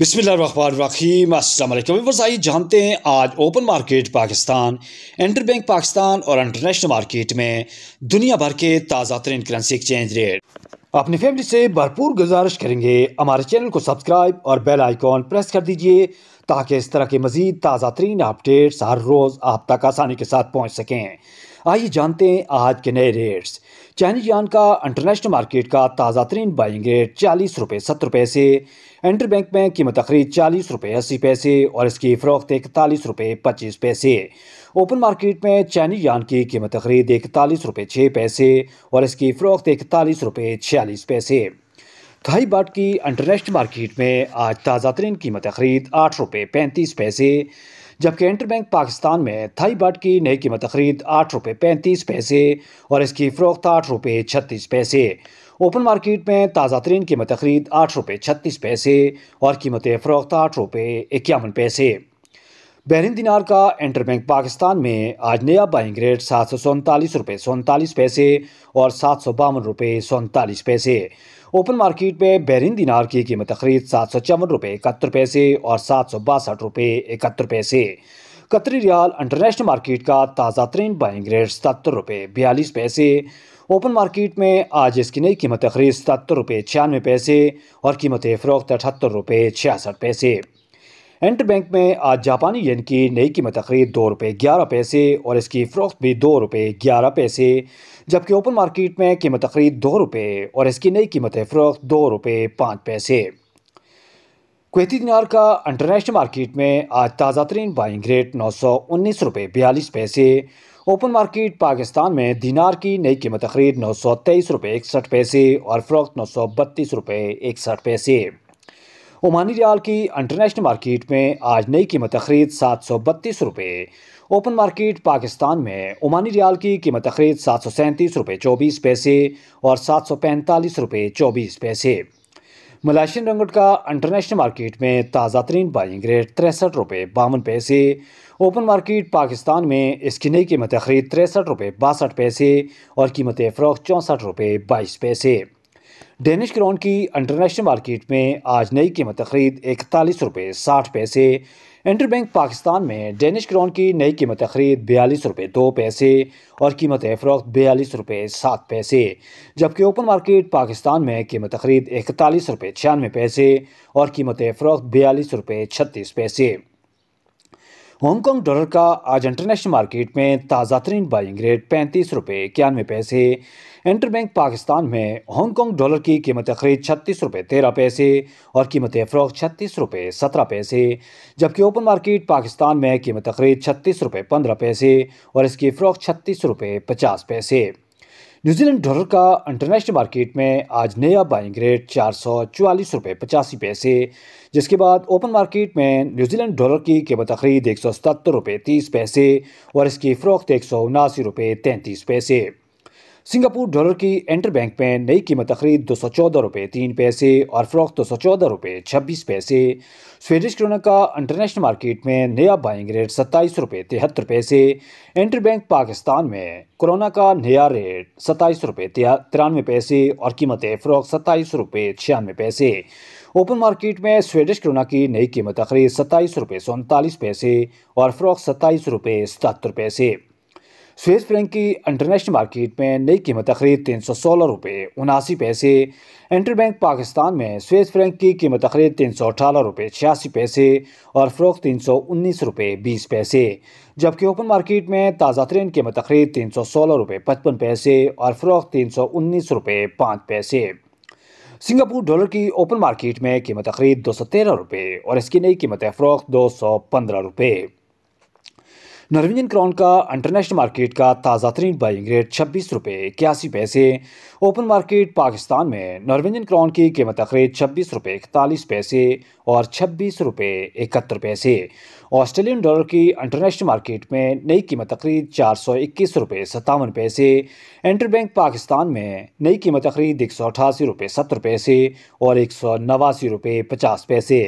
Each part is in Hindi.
बिस्मिल्लाम असलमर्स आइए जानते हैं आज open market Pakistan inter bank Pakistan और इंटरनेशनल मार्केट में दुनिया भर के ताज़ा तरीन करेंसी एक्सचेंज रेट अपनी फैमिली से भरपूर गुजारिश करेंगे हमारे चैनल को सब्सक्राइब और बेल आइकॉन प्रेस कर दीजिए ताकि इस तरह के मज़ीद ताज़ा तरीन अपडेट्स हर रोज़ आप तक आसानी के साथ पहुँच सकें आइए जानते हैं आज के नए रेट्स चाइनीज यान का इंटरनेशनल मार्केट का ताज़ा तरीन बाइंग रेट चालीस रुपये सत्तर पैसे इंटर बैंक में कीमत खरीद चालीस रुपये अस्सी पैसे और इसकी फ़रोख्त इकतालीस रुपये पच्चीस पैसे ओपन मार्केट में चाइनीज यान की कीमत खरीद इकतालीस रुपये छः पैसे और इसकी फ़रोख्त इकतालीस रुपये छियालीस पैसे थाई बाट की इंटरनेशनल मार्केट में आज ताज़ा तरीन कीमत खरीद आठ रुपये पैंतीस पैसे जबकि इंटर बैंक पाकिस्तान में थाई बाट की नई कीमत खरीद आठ रुपये पैंतीस पैसे और इसकी फ़रोख्त आठ रुपये छत्तीस पैसे ओपन मार्केट में ताज़ा तरीन कीमत खरीद आठ रुपये छत्तीस पैसे और कीमत फ़रोख्त आठ रुपये इक्यावन पैसे बहरीन दिनार का इंटर बैंक पाकिस्तान में आज नया बाइंग रेट सात सौ सैंतालीस रुपये सैंतालीस पैसे और सात सौ बावन रुपये सैंतालीस पैसे ओपन मार्केट में बहरीन दिनार की कीमत खरीद सात सौ चौवन रुपये इकहत्तर पैसे और सात सौ बासठ रुपये इकहत्तर पैसे कतरी रियाल इंटरनेशनल मार्केट का ताज़ा तरीन बाइंग रेट सतर रुपये बयालीस पैसे ओपन मार्केट में आज इसकी नई कीमत खरीद सतर रुपये छियानवे पैसे और कीमत फ़रोख्त अठहत्तर रुपये छियासठ पैसे इंटर बैंक में आज जापानी येन की नई कीमत तकरीब दो रुपये ग्यारह पैसे और इसकी फ़रोख्त भी दो रुपये ग्यारह पैसे जबकि ओपन मार्केट में कीमत तकरीब दो रुपये और इसकी नई कीमत फ़रोख्त दो रुपये पाँच पैसे कुहती दिनार का इंटरनेशनल मार्केट में आज ताज़ा तरीन बाइंग रेट नौ सौ उन्नीस रुपये बयालीस पैसे ओपन मार्केट पाकिस्तान में दिनार की नई कीमत तकरीब नौ सौ तेईस रुपये इकसठ पैसे और फ़रोख्त नौ सौ बत्तीस रुपये इकसठ पैसे ओमानी रियाल की इंटरनेशनल मार्केट में आज नई कीमत खरीद सात सौ बत्तीस रुपये ओपन मार्केट पाकिस्तान में ओमानी रियाल की कीमत खरीद सात सौ सैंतीस रुपये चौबीस पैसे और सात सौ पैंतालीस रुपये चौबीस पैसे मलाशियन रंगट का इंटरनेशनल मार्केट में ताज़ा तरीन बाइंग रेट तिरसठ रुपये बावन पैसे ओपन मार्केट पाकिस्तान में इसकी नई कीमत खरीद तिरसठ रुपये बासठ पैसे और कीमत फ़रोख चौंसठ रुपये बाईस पैसे डेनिश क्रोन की इंटरनेशनल मार्केट में आज नई कीमत खरीद इकतालीस रुपये साठ पैसे इंटरबैंक पाकिस्तान में डेनिश क्रोन की नई कीमत खरीद बयालीस रुपये दो पैसे और कीमत फ़रोख्त बयालीस रुपये सात पैसे जबकि ओपन मार्केट पाकिस्तान में कीमत खरीद इकतालीस रुपये छियानवे पैसे और कीमत फ़रोख्त बयालीस रुपये छत्तीस पैसे हांगकॉन्ग डॉलर का आज इंटरनेशनल मार्केट में ताज़ा तरीन बाइंग रेट पैंतीस रुपये इक्यानवे पैसे इंटरबैंक पाकिस्तान में हांगकॉन्ग डॉलर की कीमत खरीद छत्तीस रुपये तेरह पैसे और कीमत फरोख छत्तीस रुपये सत्रह पैसे जबकि ओपन मार्केट पाकिस्तान में कीमत खरीद छत्तीस रुपये पंद्रह पैसे और इसकी फरोख छत्तीस रुपये पचास पैसे न्यूजीलैंड डॉलर का इंटरनेशनल मार्केट में आज नया बाइंग रेट चार सौ चवालीस रुपये पचासी पैसे जिसके बाद ओपन मार्केट में न्यूजीलैंड डॉलर की कीमत खरीद एक सौ सतहत्तर रुपये तीस पैसे और इसकी फ़रोख्त एक सौ उनासी रुपये तैंतीस पैसे सिंगापुर डॉलर की इंटर बैंक में नई कीमत तकरीब दो सौ चौदह रुपये तीन पैसे और फ्रॉक दो सौ चौदह रुपये छब्बीस पैसे स्वेडिश क्रोना का इंटरनेशनल मार्केट में नया बाइंग रेट सत्ताईस रुपये तिहत्तर पैसे इंटर बैंक पाकिस्तान में कोरोना का नया रेट सत्ताईस रुपये तिरानवे पैसे और कीमतें फ्रॉक सत्ताईस रुपये छियानवे पैसे ओपन मार्केट में स्वेडिश क्रोना की नई कीमत तकरीब सत्ताईस रुपये सैंतालीस पैसे और फ्रॉक सत्ताईस रुपये सतहत्तर पैसे स्विस फ्रैंक की इंटरनेशनल मार्केट में नई कीमत तकरीब तीन सौ सोलह रुपये उनासी पैसे इंटरबैंक पाकिस्तान में स्विस फ्रैंक की कीमत तकरीब तीन सौ अठारह रुपये छियासी पैसे और फ़रोख तीन सौ उन्नीस रुपये बीस पैसे जबकि ओपन मार्केट में ताज़ा तरीन कीमत तकरीब तीन सौ सोलह रुपये पचपन पैसे और फ़रोख तीन सौ उन्नीस रुपये पाँच पैसे सिंगापुर डॉलर की ओपन मार्केट में कीमत तकरीब दो सौ तेरह रुपये और इसकी नई कीमत है फ़रोख दो सौ पंद्रह रुपये नरविंजन क्रॉन का इंटरनेशनल मार्केट का ताज़ा तरीन बाइंग रेट छब्बीस रुपये इक्यासी पैसे ओपन मार्केट पाकिस्तान में नरविंजन क्रॉन की कीमत अखरीद छब्बीस रुपये इकतालीस पैसे और छब्बीस रुपये इकहत्तर पैसे ऑस्ट्रेलियन डॉलर की इंटरनेशनल मार्केट में नई कीमत तकरीब चार सौ इक्कीस रुपये सतावन पैसे इंटर बैंक पाकिस्तान में नई कीमत अखरीद एक सौ अठासी रुपये सत्तर पैसे और एक सौ नवासी रुपये पचास पैसे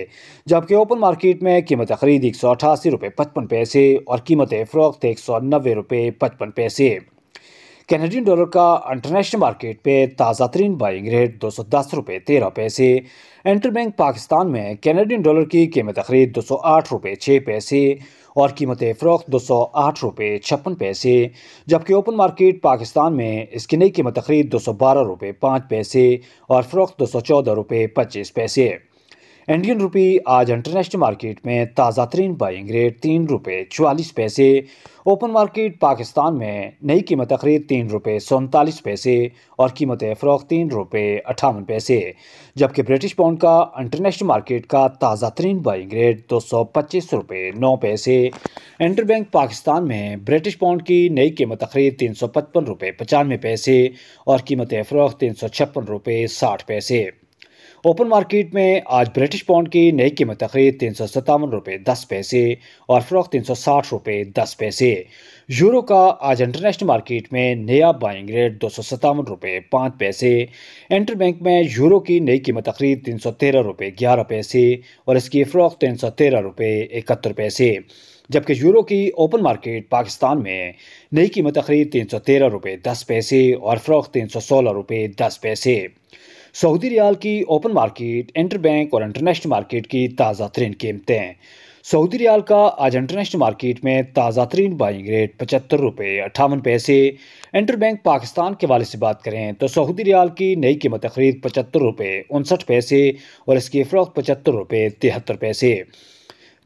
जबकि ओपन मार्केट में कीमत तकरीब एक सौ अठासी रुपये पचपन पैसे और कीमत कीमतें फ़रोख्त एक सौ नब्बे रुपये पचपन पैसे कैनेडियन डॉलर का इंटरनेशनल मार्केट पे ताज़ा तरीन बाइंग रेट दो सौ दस रुपये तेरह पैसे इंटर बैंक पाकिस्तान में कैनेडियन डॉलर की कीमत खरीद दो सौ आठ रुपये छः पैसे और कीमत फरोख दो सौ आठ रुपये छप्पन पैसे जबकि ओपन मार्केट पाकिस्तान में इसकी नई कीमत खरीद दो सौ बारह रुपये पाँच पैसे और फरोख दो सौ चौदह रुपये पच्चीस पैसे इंडियन रुपी आज इंटरनेशनल मार्केट में ताज़ा तरीन बाइंग रेट तीन रुपये चवालीस पैसे ओपन मार्केट पाकिस्तान में नई कीमत तकरीब तीन रुपये सैंतालीस पैसे और कीमत फ़रोख तीन रुपये अठावन पैसे जबकि ब्रिटिश पाउंड का इंटरनेशनल मार्केट का ताज़ा तरीन बाइंग रेट दो सौ पच्चीस रुपये नौ पैसे इंटर बैंक पाकिस्तान में ब्रिटिश पाउंड की नई कीमत तकरीब तीन सौ पचपन रुपये पचानवे पैसे और कीमत फ़रोख तीन सौ छप्पन रुपये साठ पैसे ओपन मार्केट में आज ब्रिटिश पाउंड की नई कीमत तकरीब तीन सौ सत्तावन रुपये दस पैसे और फ्रॉक तीन सौ साठ रुपये दस पैसे यूरो का आज इंटरनेशनल मार्केट में नया बाइंग रेट दो सौ सत्तावन रुपये पाँच पैसे इंटर बैंक में यूरो की नई कीमत तकरीब तीन सौ तेरह रुपये ग्यारह पैसे और इसकी फ्रॉक तीन सौ तेरह रुपये इकहत्तर पैसे जबकि यूरो की ओपन मार्केट पाकिस्तान में नई कीमत तकरीब तीन सौ तेरह रुपये दस पैसे और फ्रॉक तीन सौ सोलह रुपये दस पैसे सऊदी रियाल की ओपन मार्केट इंटर बैंक और इंटरनेशनल मार्केट की ताज़ा तरीन कीमतें सऊदी रियाल का आज इंटरनेशनल मार्केट में ताज़ा तरीन बाइंग रेट पचहत्तर रुपये अट्ठावन पैसे इंटर बैंक पाकिस्तान के वाले से बात करें तो सऊदी रियाल की नई कीमत खरीद पचहत्तर रुपये उनसठ पैसे और इसकी फ़रोख्त पचहत्तर रुपये तिहत्तर पैसे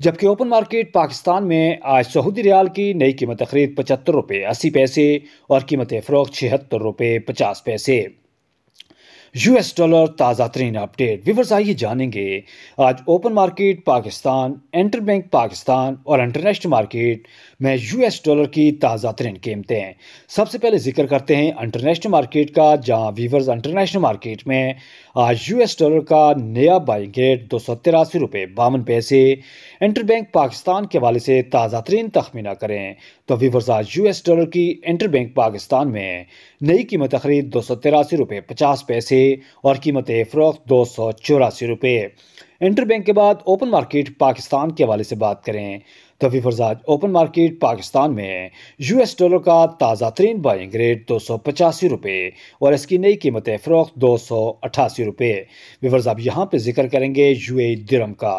जबकि ओपन मार्केट पाकिस्तान में आज सऊदी रियाल की नई कीमत खरीद पचहत्तर रुपये अस्सी पैसे और कीमत फ़रोख छिहत्तर रुपये पचास पैसे यूएस डॉलर ताज़ा तरीन अपडेट विवर्स आइए जानेंगे आज open market Pakistan inter bank Pakistan और इंटरनेशनल मार्केट में यूएस डॉलर की ताज़ा तरीन कीमतें सबसे पहले जिक्र करते हैं इंटरनेशनल मार्केट का जहां वीवर्स इंटरनेशनल मार्केट में आज यूएस डॉलर का नया बाइंग गेट दो सौ तिरासी रुपये बावन पैसे इंटर बैंक पाकिस्तान के हवाले से ताज़ा तरीन तखमीना करें तो वीवर्स आज यूएस डॉलर की इंटर बैंक पाकिस्तान में नई कीमत तकरीब दो सौ तिरासी रुपये पचास पैसे और कीमत फ़रोख्त दो सौ चौरासी रुपये इंटर बैंक के बाद ओपन मार्केट पाकिस्तान के हवाले से बात करें तभी तो फरजाज ओपन मार्केट पाकिस्तान में यूएस डॉलर का ताज़ा तरीन बाइंग रेट दो सौ पचासी रुपये और इसकी नई कीमत फ़रोख्त दो सौ अट्ठासी रुपये विवर्स आप यहाँ पर जिक्र करेंगे यू ए दिरम का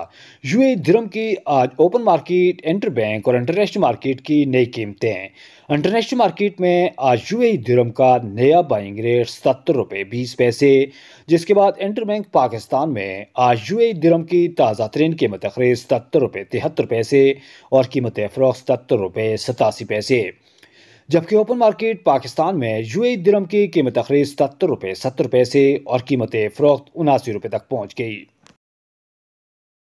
यू ए दिरम की आज ओपन मार्केट इंटर बैंक और इंटरनेशनल मार्केट की नई कीमतें इंटरनेशनल मार्केट में आज यू ए दिरम का नया बाइंग रेट सत्तर रुपये बीस पैसे जिसके बाद इंटर बैंक पाकिस्तान में आज यू ए दिरम की ताज़ा तरीन कीमत खरीद सतर रुपये तिहत्तर पैसे और कीमत फ़रोख्त सतर रुपये सतासी पैसे जबकि ओपन मार्केट पाकिस्तान में यू ए दिरम की कीमत खरीद सतर रुपये सत्तर पैसे और कीमत फ़रोख्त उनासी रुपये तक पहुँच गई